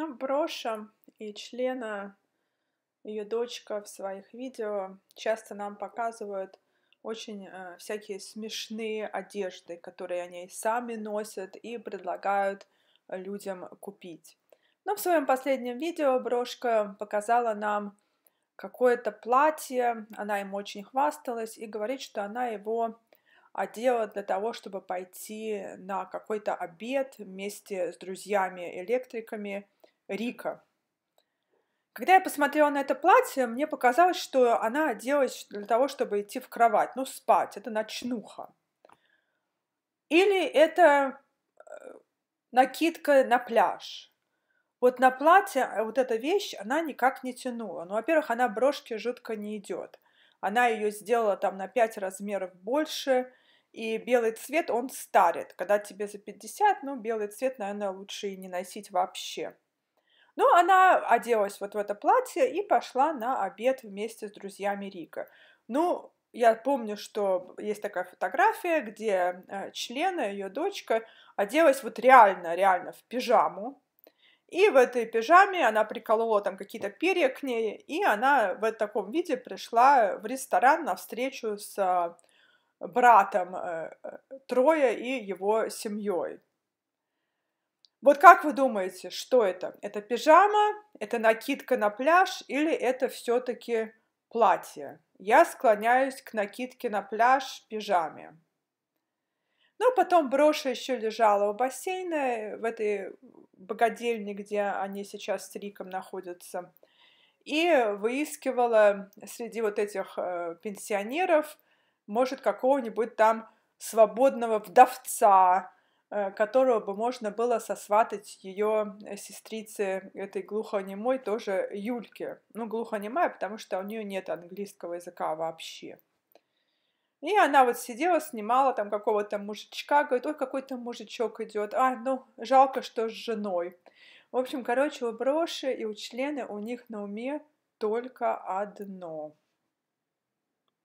Ну, Броша и члена ее дочка в своих видео часто нам показывают очень э, всякие смешные одежды, которые они сами носят и предлагают людям купить. Но в своем последнем видео Брошка показала нам какое-то платье, она им очень хвасталась и говорит, что она его одела для того, чтобы пойти на какой-то обед вместе с друзьями-электриками – Рика. Когда я посмотрела на это платье, мне показалось, что она оделась для того, чтобы идти в кровать, ну, спать, это ночнуха. Или это э, накидка на пляж. Вот на платье э, вот эта вещь, она никак не тянула. Ну, во-первых, она брошке жутко не идет. Она ее сделала там на 5 размеров больше, и белый цвет, он старит. Когда тебе за 50, ну, белый цвет, наверное, лучше и не носить вообще. Ну, она оделась вот в это платье и пошла на обед вместе с друзьями Рика. Ну, я помню, что есть такая фотография, где э, члена, ее дочка, оделась вот реально, реально в пижаму. И в этой пижаме она приколола там какие-то перья к ней, и она в таком виде пришла в ресторан на встречу с э, братом э, Троя и его семьей. Вот как вы думаете, что это? Это пижама, это накидка на пляж или это все-таки платье? Я склоняюсь к накидке на пляж, пижаме. Ну, а потом броша еще лежала у бассейна, э, в этой богадельне, где они сейчас с Риком находятся. И выискивала среди вот этих э, пенсионеров, может, какого-нибудь там свободного вдовца, Э, которого бы можно было сосватать ее э, сестрице, этой глухонемой, тоже Юльке. Ну, глухонемая, потому что у нее нет английского языка вообще. И она вот сидела, снимала там какого-то мужичка, говорит, ой, какой-то мужичок идет, а, ну, жалко, что с женой. В общем, короче, у броши и у члены у них на уме только одно –